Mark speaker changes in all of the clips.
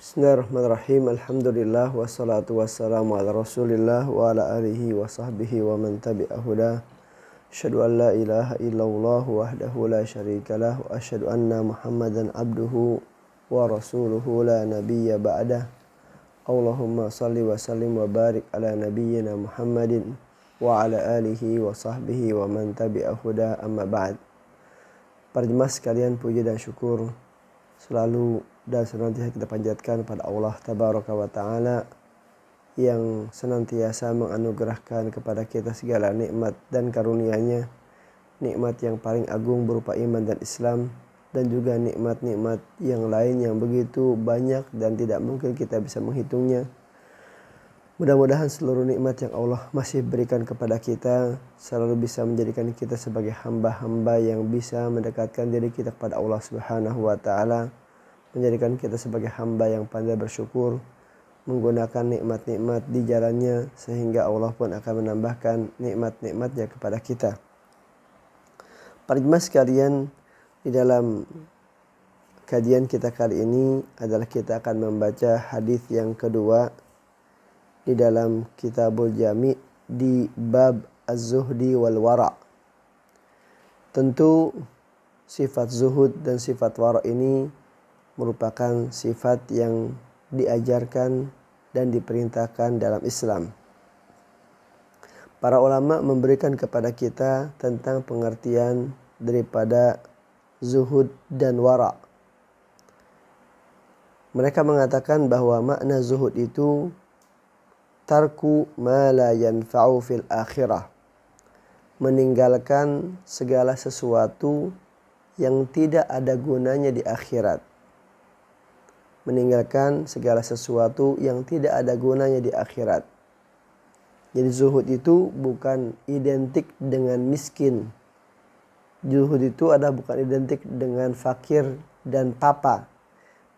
Speaker 1: Bismillahirrahmanirrahim. Alhamdulillah wassalatu wassalamu ala Rasulillah wa ala alihi wa sahbihi wa man tabi'ahu la Asyhadu an la ilaha illallah wahdahu la syarika lah wa asyhadu anna Muhammadan abduhu wa rasuluhu la nabiyya ba'da. Allahumma salli wa sallim wa barik ala nabiyyina Muhammadin wa ala alihi wa sahbihi wa man tabi'ahu la amma ba'd. Para jemaah sekalian puji dan syukur selalu dan senantiasa kita panjatkan pada Allah Tabaraka wa Ta'ala yang senantiasa menganugerahkan kepada kita segala nikmat dan karunia-Nya nikmat yang paling agung berupa iman dan Islam dan juga nikmat-nikmat yang lain yang begitu banyak dan tidak mungkin kita bisa menghitungnya mudah-mudahan seluruh nikmat yang Allah masih berikan kepada kita selalu bisa menjadikan kita sebagai hamba-hamba yang bisa mendekatkan diri kita kepada Allah Subhanahu wa taala menjadikan kita sebagai hamba yang pandai bersyukur, menggunakan nikmat-nikmat di jalannya sehingga Allah pun akan menambahkan nikmat-nikmatnya kepada kita. Para jemaah sekalian, di dalam kajian kita kali ini adalah kita akan membaca hadis yang kedua di dalam Kitabul Jami di bab az-zuhdi wal wara. Tentu sifat zuhud dan sifat wara ini merupakan sifat yang diajarkan dan diperintahkan dalam Islam. Para ulama memberikan kepada kita tentang pengertian daripada zuhud dan wara. Mereka mengatakan bahwa makna zuhud itu tarku ma la yanfa'u fil akhirah. Meninggalkan segala sesuatu yang tidak ada gunanya di akhirat meninggalkan segala sesuatu yang tidak ada gunanya di akhirat. Jadi zuhud itu bukan identik dengan miskin. Zuhud itu adalah bukan identik dengan fakir dan papa.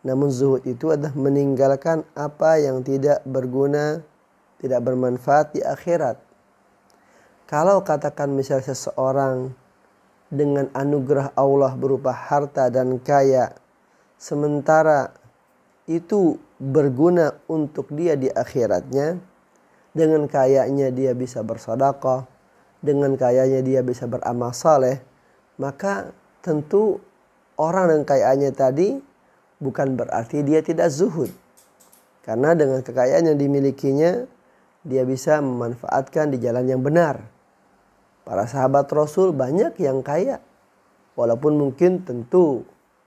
Speaker 1: Namun zuhud itu adalah meninggalkan apa yang tidak berguna, tidak bermanfaat di akhirat. Kalau katakan misalnya seseorang dengan anugerah Allah berupa harta dan kaya, sementara itu berguna untuk dia di akhiratnya dengan kayanya dia bisa bersodakoh dengan kayanya dia bisa beramal saleh maka tentu orang dengan kayanya tadi bukan berarti dia tidak zuhud karena dengan kekayaan yang dimilikinya dia bisa memanfaatkan di jalan yang benar para sahabat rasul banyak yang kaya walaupun mungkin tentu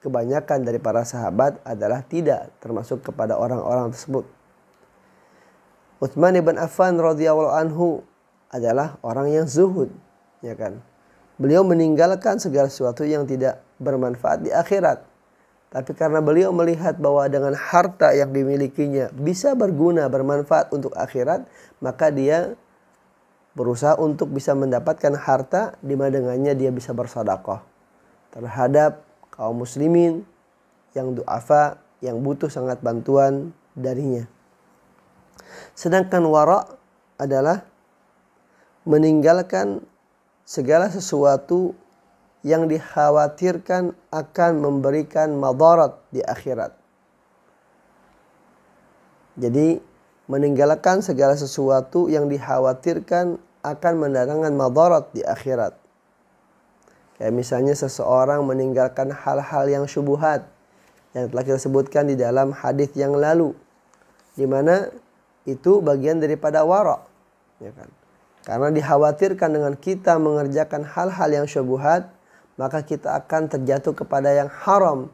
Speaker 1: kebanyakan dari para sahabat adalah tidak termasuk kepada orang-orang tersebut. Utsman ibn Affan radhiyallahu anhu adalah orang yang zuhud, ya kan? Beliau meninggalkan segala sesuatu yang tidak bermanfaat di akhirat. Tapi karena beliau melihat bahwa dengan harta yang dimilikinya bisa berguna, bermanfaat untuk akhirat, maka dia berusaha untuk bisa mendapatkan harta di mana dengannya dia bisa bersodakoh terhadap kaum muslimin yang du'afa yang butuh sangat bantuan darinya. Sedangkan wara adalah meninggalkan segala sesuatu yang dikhawatirkan akan memberikan madarat di akhirat. Jadi meninggalkan segala sesuatu yang dikhawatirkan akan mendatangkan madarat di akhirat. Kayak misalnya seseorang meninggalkan hal-hal yang syubuhat yang telah kita sebutkan di dalam hadis yang lalu. Di mana itu bagian daripada warok. Ya kan? Karena dikhawatirkan dengan kita mengerjakan hal-hal yang syubuhat, maka kita akan terjatuh kepada yang haram.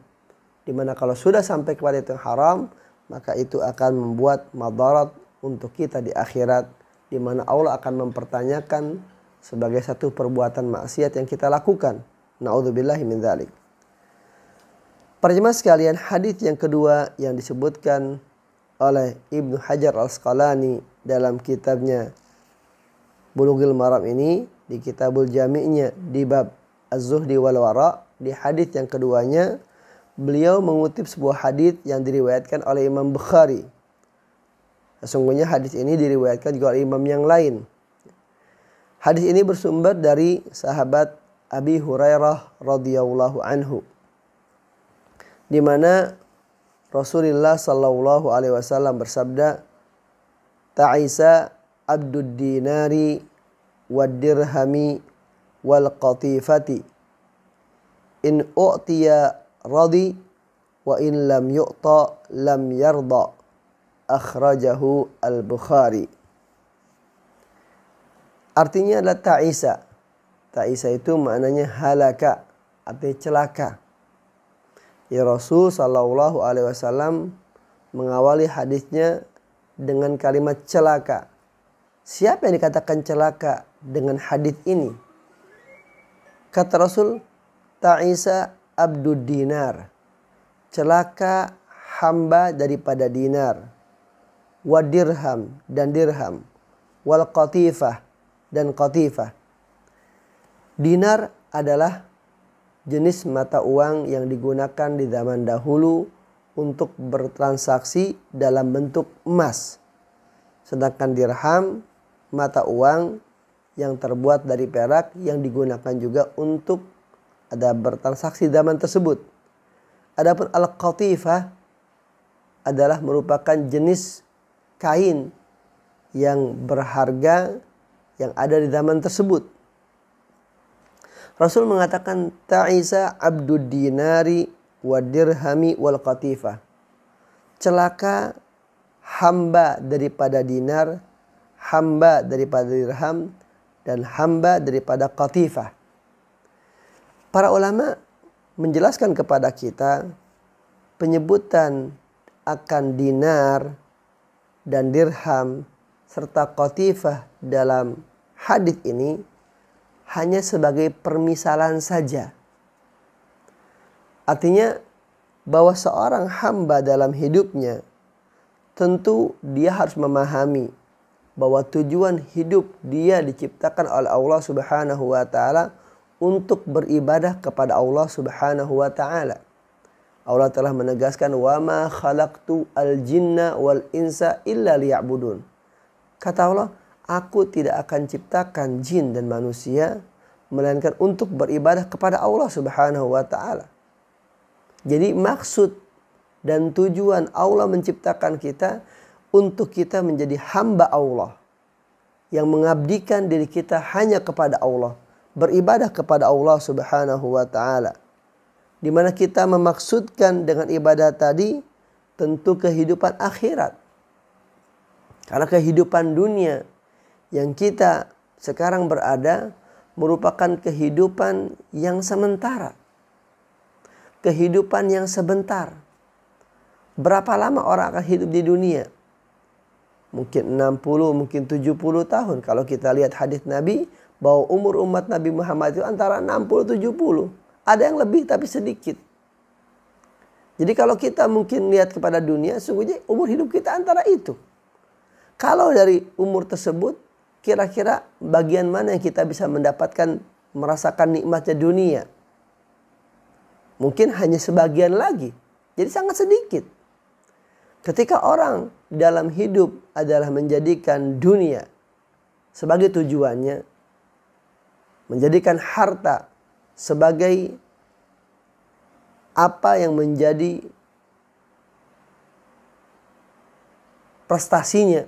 Speaker 1: di mana kalau sudah sampai kepada itu yang haram, maka itu akan membuat madarat untuk kita di akhirat. di mana Allah akan mempertanyakan sebagai satu perbuatan maksiat yang kita lakukan. Naudzubillahi min dzalik. Para jemaah sekalian, hadis yang kedua yang disebutkan oleh Ibnu Hajar Al-Asqalani dalam kitabnya Bulughul Maram ini di Kitabul Jami'nya di bab Az-Zuhdi wal Wara di hadis yang keduanya beliau mengutip sebuah hadis yang diriwayatkan oleh Imam Bukhari. Sesungguhnya hadis ini diriwayatkan juga oleh imam yang lain Hadis ini bersumber dari sahabat Abi Hurairah radhiyallahu anhu. Di mana Rasulullah sallallahu alaihi wasallam bersabda, "Ta'isa abdud dinari wad dirhami wal qatifati." In u'tiya radi wa in lam yu'ta lam yarda. Akhrajahu Al-Bukhari. Artinya adalah ta'isa. Ta'isa itu maknanya halaka, artinya celaka. Ya Rasul sallallahu Alaihi Wasallam mengawali hadisnya dengan kalimat celaka. Siapa yang dikatakan celaka dengan hadis ini? Kata Rasul, Ta'isa abdul dinar. Celaka hamba daripada dinar. Wadirham dan dirham. Wal qatifah dan qatifah. Dinar adalah jenis mata uang yang digunakan di zaman dahulu untuk bertransaksi dalam bentuk emas. Sedangkan dirham mata uang yang terbuat dari perak yang digunakan juga untuk ada bertransaksi zaman tersebut. Adapun al-qatifah adalah merupakan jenis kain yang berharga yang ada di zaman tersebut. Rasul mengatakan ta'isa abdud dinari wa dirhami wal qatifah. Celaka hamba daripada dinar, hamba daripada dirham, dan hamba daripada qatifah. Para ulama menjelaskan kepada kita penyebutan akan dinar dan dirham serta qatifah dalam hadis ini hanya sebagai permisalan saja. Artinya bahwa seorang hamba dalam hidupnya tentu dia harus memahami bahwa tujuan hidup dia diciptakan oleh Allah Subhanahu wa taala untuk beribadah kepada Allah Subhanahu wa taala. Allah telah menegaskan wa ma khalaqtu al jinna wal insa illa liya'budun. Kata Allah, aku tidak akan ciptakan jin dan manusia melainkan untuk beribadah kepada Allah Subhanahu wa taala. Jadi maksud dan tujuan Allah menciptakan kita untuk kita menjadi hamba Allah yang mengabdikan diri kita hanya kepada Allah, beribadah kepada Allah Subhanahu wa taala. Di mana kita memaksudkan dengan ibadah tadi tentu kehidupan akhirat. Karena kehidupan dunia yang kita sekarang berada merupakan kehidupan yang sementara. Kehidupan yang sebentar. Berapa lama orang akan hidup di dunia? Mungkin 60, mungkin 70 tahun. Kalau kita lihat hadis Nabi bahwa umur umat Nabi Muhammad itu antara 60 70. Ada yang lebih tapi sedikit. Jadi kalau kita mungkin lihat kepada dunia, sungguhnya umur hidup kita antara itu. Kalau dari umur tersebut kira-kira bagian mana yang kita bisa mendapatkan merasakan nikmatnya dunia. Mungkin hanya sebagian lagi. Jadi sangat sedikit. Ketika orang dalam hidup adalah menjadikan dunia sebagai tujuannya, menjadikan harta sebagai apa yang menjadi prestasinya,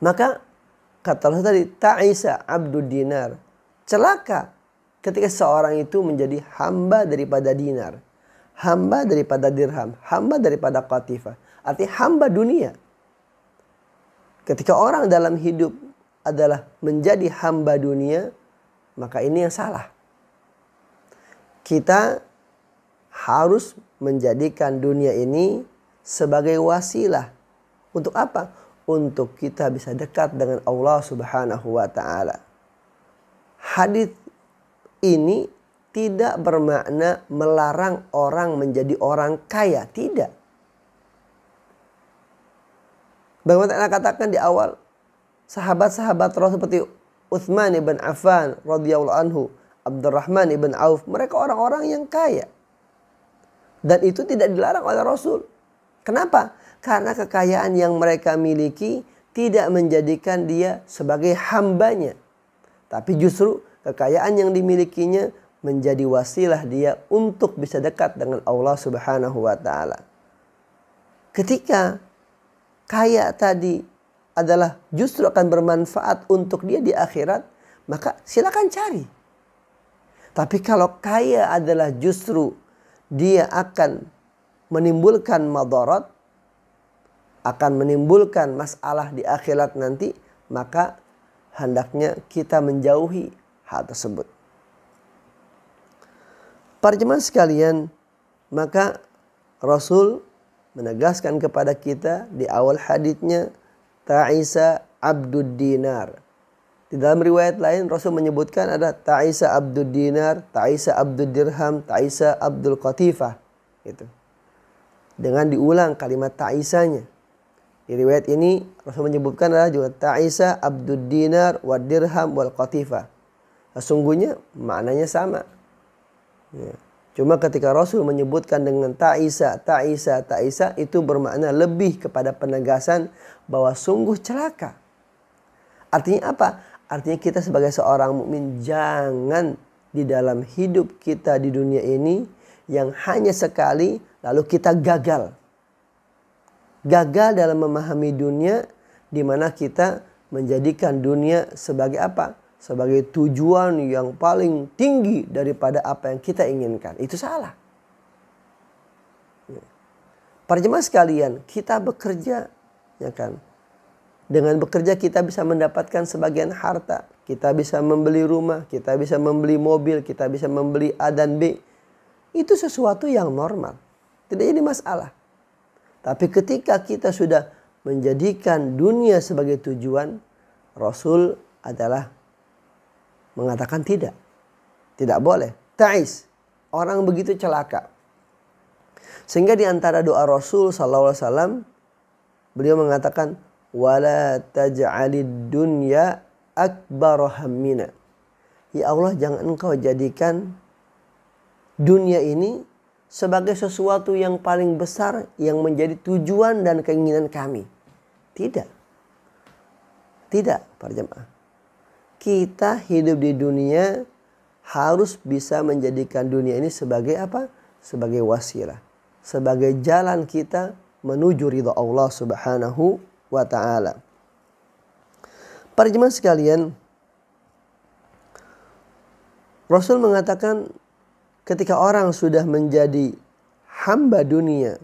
Speaker 1: maka Kata Rasul tadi, ta'isa abdu dinar. Celaka ketika seorang itu menjadi hamba daripada dinar. Hamba daripada dirham. Hamba daripada qatifa arti hamba dunia. Ketika orang dalam hidup adalah menjadi hamba dunia, maka ini yang salah. Kita harus menjadikan dunia ini sebagai wasilah. Untuk apa? untuk kita bisa dekat dengan Allah Subhanahu wa taala. Hadis ini tidak bermakna melarang orang menjadi orang kaya, tidak. Bagaimana katakan di awal, sahabat-sahabat Rasul seperti Uthman ibn Affan radhiyallahu anhu, Abdurrahman ibn Auf, mereka orang-orang yang kaya. Dan itu tidak dilarang oleh Rasul. Kenapa? Karena kekayaan yang mereka miliki tidak menjadikan dia sebagai hambanya. Tapi justru kekayaan yang dimilikinya menjadi wasilah dia untuk bisa dekat dengan Allah Subhanahu wa taala. Ketika kaya tadi adalah justru akan bermanfaat untuk dia di akhirat, maka silakan cari. Tapi kalau kaya adalah justru dia akan menimbulkan madarat, akan menimbulkan masalah di akhirat nanti, maka hendaknya kita menjauhi hal tersebut. Para jemaah sekalian, maka Rasul menegaskan kepada kita di awal hadisnya Ta'isa Abdud Dinar. Di dalam riwayat lain Rasul menyebutkan ada Ta'isa Abdul Dinar, Ta'isa Abdul Dirham, Ta'isa Abdul Qatifah. Gitu. Dengan diulang kalimat Ta'isanya. Di riwayat ini Rasul menyebutkan adalah juga ta'isa abdud dinar wa dirham wal qatifa. Sesungguhnya nah, maknanya sama. Ya. Cuma ketika Rasul menyebutkan dengan ta'isa, ta'isa, ta'isa itu bermakna lebih kepada penegasan bahwa sungguh celaka. Artinya apa? Artinya kita sebagai seorang mukmin jangan di dalam hidup kita di dunia ini yang hanya sekali lalu kita gagal gagal dalam memahami dunia di mana kita menjadikan dunia sebagai apa? Sebagai tujuan yang paling tinggi daripada apa yang kita inginkan. Itu salah. Ya. Para jemaah sekalian, kita bekerja, ya kan? Dengan bekerja kita bisa mendapatkan sebagian harta, kita bisa membeli rumah, kita bisa membeli mobil, kita bisa membeli A dan B. Itu sesuatu yang normal. Tidak jadi masalah. Tapi ketika kita sudah menjadikan dunia sebagai tujuan, Rasul adalah mengatakan tidak. Tidak boleh. Ta'is. Orang begitu celaka. Sehingga di antara doa Rasul SAW, beliau mengatakan wala taj'alid dunya akbar hammina. Ya Allah jangan engkau jadikan dunia ini sebagai sesuatu yang paling besar yang menjadi tujuan dan keinginan kami. Tidak. Tidak para jemaah. Kita hidup di dunia harus bisa menjadikan dunia ini sebagai apa? Sebagai wasilah. Sebagai jalan kita menuju ridha Allah subhanahu wa ta'ala. Para jemaah sekalian, Rasul mengatakan ketika orang sudah menjadi hamba dunia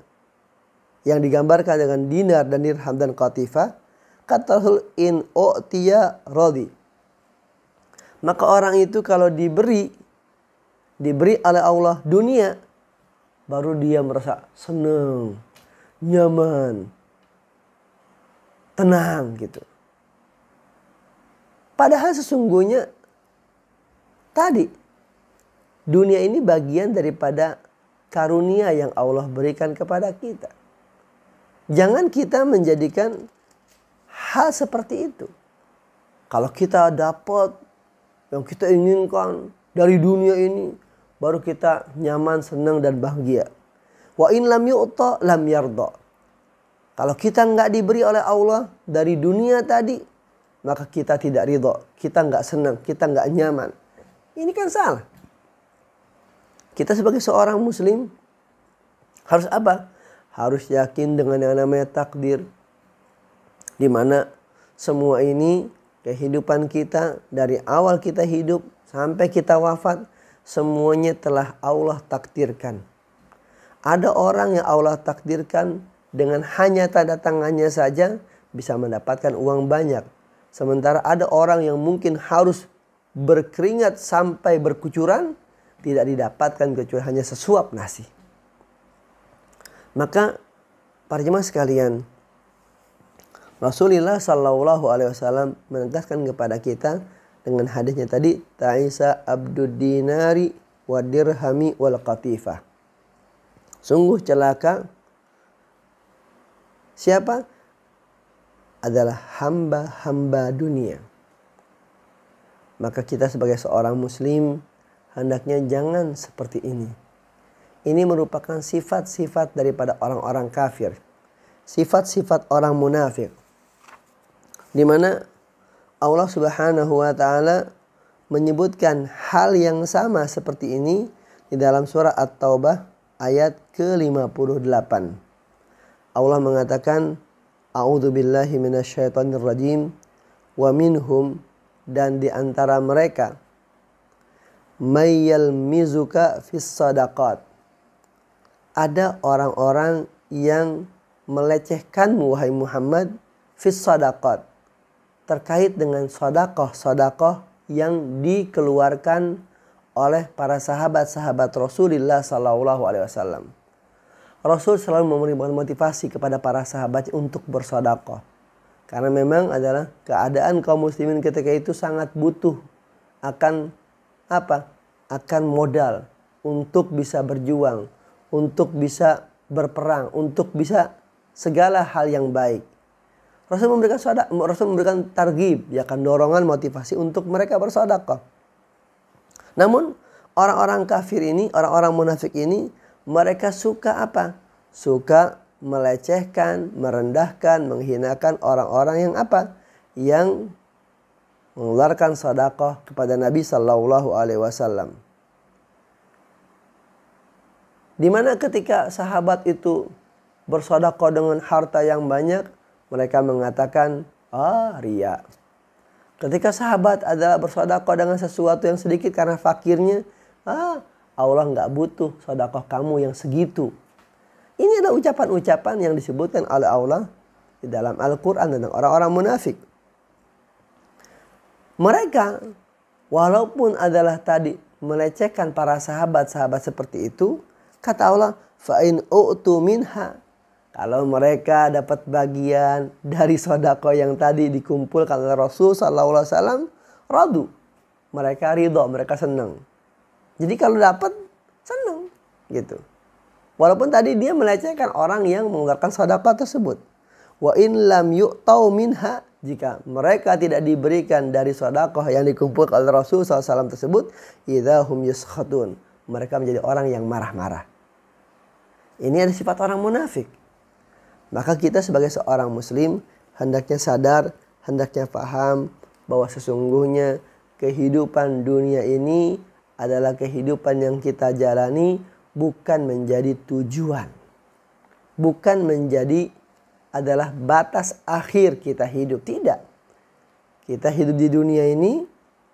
Speaker 1: yang digambarkan dengan dinar dan dirham dan qatifah katahul in u'tiya rodi maka orang itu kalau diberi diberi oleh Allah dunia baru dia merasa senang nyaman tenang gitu padahal sesungguhnya tadi Dunia ini bagian daripada karunia yang Allah berikan kepada kita. Jangan kita menjadikan hal seperti itu. Kalau kita dapat yang kita inginkan dari dunia ini, baru kita nyaman, senang dan bahagia. Wa in lam yu'ta lam yarda. Kalau kita nggak diberi oleh Allah dari dunia tadi, maka kita tidak ridho, kita nggak senang, kita nggak nyaman. Ini kan salah. Kita sebagai seorang muslim harus apa? Harus yakin dengan yang namanya takdir. Di mana semua ini kehidupan kita dari awal kita hidup sampai kita wafat semuanya telah Allah takdirkan. Ada orang yang Allah takdirkan dengan hanya tanda tangannya saja bisa mendapatkan uang banyak. Sementara ada orang yang mungkin harus berkeringat sampai berkucuran tidak didapatkan kecuali hanya sesuap nasi. Maka para jemaah sekalian, Rasulullah Shallallahu Alaihi Wasallam menegaskan kepada kita dengan hadisnya tadi, Ta'isa abdud dinari Wadir Hami wal qatifah. Sungguh celaka siapa? Adalah hamba-hamba dunia. Maka kita sebagai seorang muslim hendaknya jangan seperti ini. Ini merupakan sifat-sifat daripada orang-orang kafir. Sifat-sifat orang munafik. Di mana Allah Subhanahu wa taala menyebutkan hal yang sama seperti ini di dalam surah At-Taubah ayat ke-58. Allah mengatakan, "A'udzu billahi minasyaitonir rajim wa minhum dan di antara mereka mayyalmizuka fis sadaqat. Ada orang-orang yang melecehkan wahai Muhammad fis terkait dengan sodakoh-sodakoh yang dikeluarkan oleh para sahabat-sahabat Rasulullah Sallallahu Alaihi Wasallam. Rasul selalu memberikan motivasi kepada para sahabat untuk bersodakoh. Karena memang adalah keadaan kaum muslimin ketika itu sangat butuh akan apa? Akan modal untuk bisa berjuang, untuk bisa berperang, untuk bisa segala hal yang baik. Rasul memberikan sodak, Rasul memberikan targib, ya kan dorongan motivasi untuk mereka bersodakoh. Namun orang-orang kafir ini, orang-orang munafik ini, mereka suka apa? Suka melecehkan, merendahkan, menghinakan orang-orang yang apa? Yang mengeluarkan sedekah kepada Nabi Shallallahu Alaihi Wasallam. Dimana ketika sahabat itu bersodakoh dengan harta yang banyak, mereka mengatakan, ah ria. Ketika sahabat adalah bersodakoh dengan sesuatu yang sedikit karena fakirnya, ah Allah nggak butuh sodakoh kamu yang segitu. Ini adalah ucapan-ucapan yang disebutkan oleh Allah di dalam Al-Quran tentang orang-orang munafik mereka walaupun adalah tadi melecehkan para sahabat-sahabat seperti itu, kata Allah, fa'in u'tu minha. Kalau mereka dapat bagian dari sodako yang tadi dikumpulkan oleh Rasul Sallallahu Alaihi Wasallam, radu. Mereka ridho, mereka senang. Jadi kalau dapat, senang. Gitu. Walaupun tadi dia melecehkan orang yang mengeluarkan sodako tersebut. Wa in lam yu'tau minha jika mereka tidak diberikan dari sodakoh yang dikumpulkan oleh Rasul SAW tersebut, idahum yuskhatun. Mereka menjadi orang yang marah-marah. Ini ada sifat orang munafik. Maka kita sebagai seorang muslim hendaknya sadar, hendaknya paham bahwa sesungguhnya kehidupan dunia ini adalah kehidupan yang kita jalani bukan menjadi tujuan. Bukan menjadi adalah batas akhir kita hidup. Tidak. Kita hidup di dunia ini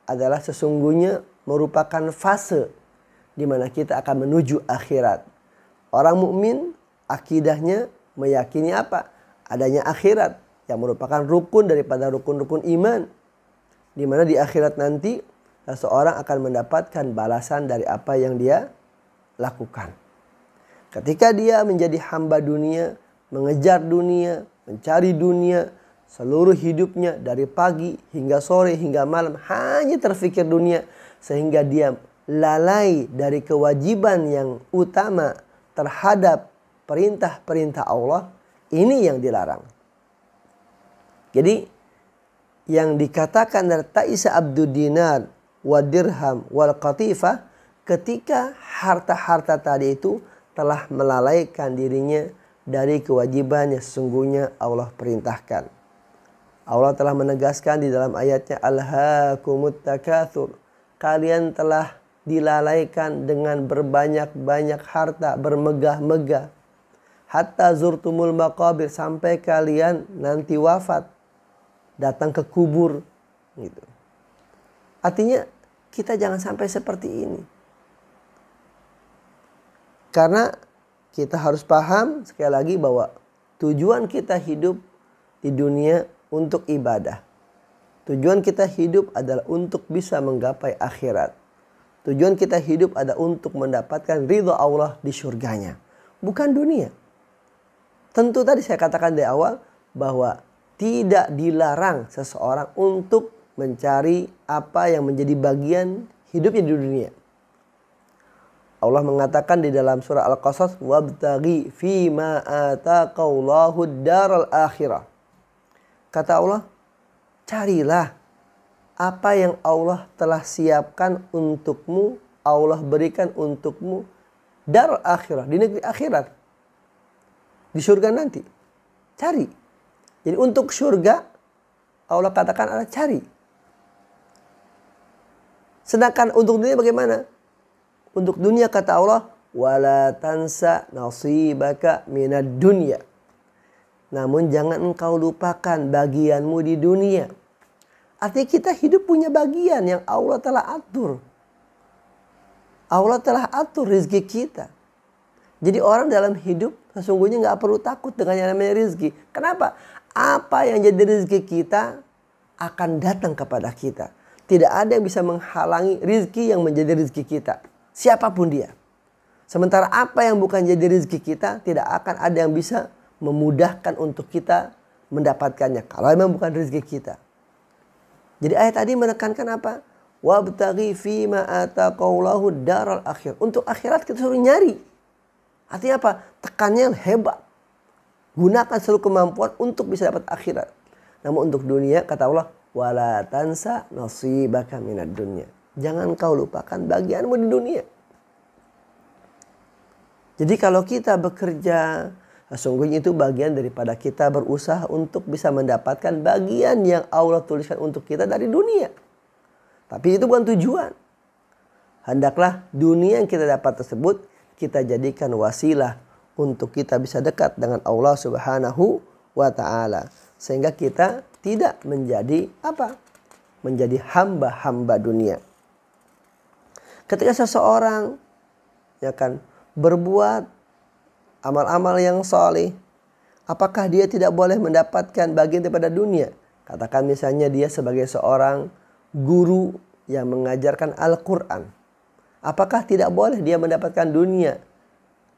Speaker 1: adalah sesungguhnya merupakan fase di mana kita akan menuju akhirat. Orang mukmin akidahnya meyakini apa? Adanya akhirat yang merupakan rukun daripada rukun-rukun iman. Di mana di akhirat nanti seseorang akan mendapatkan balasan dari apa yang dia lakukan. Ketika dia menjadi hamba dunia, mengejar dunia, mencari dunia, seluruh hidupnya dari pagi hingga sore hingga malam hanya terfikir dunia sehingga dia lalai dari kewajiban yang utama terhadap perintah-perintah Allah ini yang dilarang. Jadi yang dikatakan dari Taisa Abdul Dinar wa dirham wal qatifah ketika harta-harta tadi itu telah melalaikan dirinya dari kewajiban yang sesungguhnya Allah perintahkan. Allah telah menegaskan di dalam ayatnya Al-Hakumut takathur. Kalian telah dilalaikan dengan berbanyak-banyak harta, bermegah-megah. Hatta zurtumul maqabir sampai kalian nanti wafat. Datang ke kubur gitu. Artinya kita jangan sampai seperti ini. Karena kita harus paham sekali lagi bahwa tujuan kita hidup di dunia untuk ibadah. Tujuan kita hidup adalah untuk bisa menggapai akhirat. Tujuan kita hidup adalah untuk mendapatkan ridho Allah di surganya. Bukan dunia. Tentu tadi saya katakan di awal bahwa tidak dilarang seseorang untuk mencari apa yang menjadi bagian hidupnya di dunia. Allah mengatakan di dalam surah Al-Qasas wabtaghi fi ma ataqallahu daral akhirah. Kata Allah, carilah apa yang Allah telah siapkan untukmu, Allah berikan untukmu dar akhirah, di negeri akhirat. Di surga nanti. Cari. Jadi untuk surga Allah katakan adalah cari. Sedangkan untuk dunia bagaimana? untuk dunia kata Allah wala tansa nasibaka minad dunya. Namun jangan engkau lupakan bagianmu di dunia. Artinya kita hidup punya bagian yang Allah telah atur. Allah telah atur rezeki kita. Jadi orang dalam hidup sesungguhnya nggak perlu takut dengan yang namanya rezeki Kenapa? Apa yang jadi rezeki kita akan datang kepada kita. Tidak ada yang bisa menghalangi rizki yang menjadi rizki kita. Siapapun dia. Sementara apa yang bukan jadi rezeki kita tidak akan ada yang bisa memudahkan untuk kita mendapatkannya. Kalau memang bukan rezeki kita. Jadi ayat tadi menekankan apa? Wabtaghi fima daral akhir. Untuk akhirat kita suruh nyari. Artinya apa? Tekannya hebat. Gunakan seluruh kemampuan untuk bisa dapat akhirat. Namun untuk dunia kata Allah wala tansa nasibaka minad dunia. Jangan kau lupakan bagianmu di dunia. Jadi kalau kita bekerja, sesungguhnya itu bagian daripada kita berusaha untuk bisa mendapatkan bagian yang Allah tuliskan untuk kita dari dunia. Tapi itu bukan tujuan. Hendaklah dunia yang kita dapat tersebut kita jadikan wasilah untuk kita bisa dekat dengan Allah Subhanahu wa taala sehingga kita tidak menjadi apa? menjadi hamba-hamba dunia ketika seseorang ya kan berbuat amal-amal yang soleh apakah dia tidak boleh mendapatkan bagian daripada dunia katakan misalnya dia sebagai seorang guru yang mengajarkan Al-Quran apakah tidak boleh dia mendapatkan dunia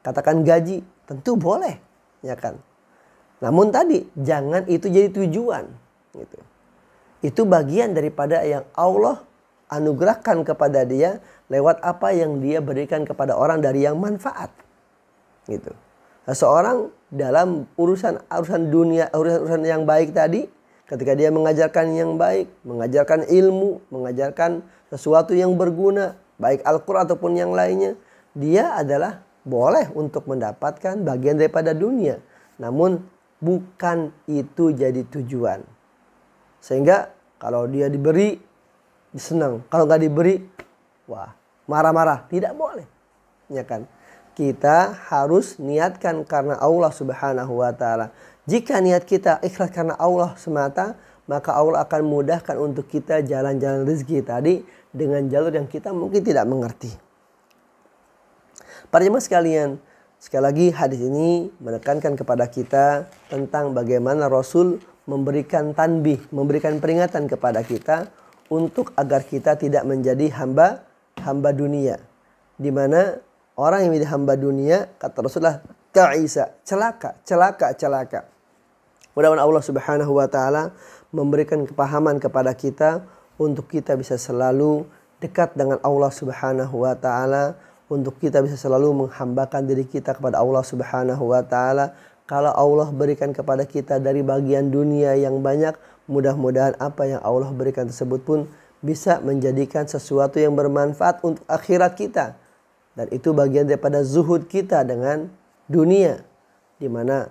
Speaker 1: katakan gaji tentu boleh ya kan namun tadi jangan itu jadi tujuan gitu. itu bagian daripada yang Allah anugerahkan kepada dia lewat apa yang dia berikan kepada orang dari yang manfaat. Gitu. Nah, seorang dalam urusan urusan dunia, urusan-urusan yang baik tadi, ketika dia mengajarkan yang baik, mengajarkan ilmu, mengajarkan sesuatu yang berguna, baik Al-Qur'an ataupun yang lainnya, dia adalah boleh untuk mendapatkan bagian daripada dunia. Namun bukan itu jadi tujuan. Sehingga kalau dia diberi senang, kalau nggak diberi wah marah-marah tidak boleh ya kan kita harus niatkan karena Allah Subhanahu wa taala. Jika niat kita ikhlas karena Allah semata, maka Allah akan mudahkan untuk kita jalan-jalan rezeki tadi dengan jalur yang kita mungkin tidak mengerti. Para jemaah sekalian, sekali lagi hadis ini menekankan kepada kita tentang bagaimana Rasul memberikan tanbih, memberikan peringatan kepada kita untuk agar kita tidak menjadi hamba hamba dunia. Di mana orang yang menjadi hamba dunia kata Rasulullah ta'isa celaka celaka celaka. Mudah-mudahan Allah Subhanahu wa taala memberikan kepahaman kepada kita untuk kita bisa selalu dekat dengan Allah Subhanahu wa taala untuk kita bisa selalu menghambakan diri kita kepada Allah Subhanahu wa taala kalau Allah berikan kepada kita dari bagian dunia yang banyak, mudah-mudahan apa yang Allah berikan tersebut pun bisa menjadikan sesuatu yang bermanfaat untuk akhirat kita. Dan itu bagian daripada zuhud kita dengan dunia. Di mana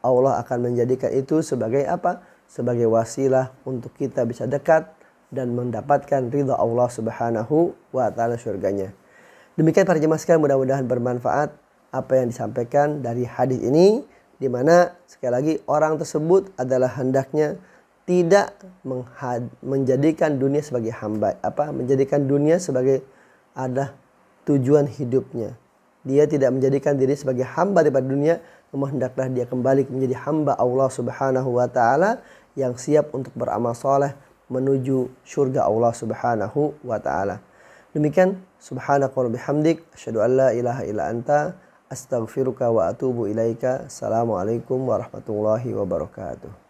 Speaker 1: Allah akan menjadikan itu sebagai apa? Sebagai wasilah untuk kita bisa dekat dan mendapatkan ridha Allah Subhanahu wa taala surganya. Demikian para jemaah sekalian mudah-mudahan bermanfaat apa yang disampaikan dari hadis ini di mana sekali lagi orang tersebut adalah hendaknya tidak menjadikan dunia sebagai hamba apa menjadikan dunia sebagai ada tujuan hidupnya. Dia tidak menjadikan diri sebagai hamba daripada dunia, namun hendaklah dia kembali menjadi hamba Allah Subhanahu wa taala yang siap untuk beramal soleh menuju surga Allah Subhanahu wa taala. Demikian subhanakallah bihamdik asyhadu alla ilaha illa anta astaghfiruka wa atubu ilaika. Assalamualaikum warahmatullahi wabarakatuh.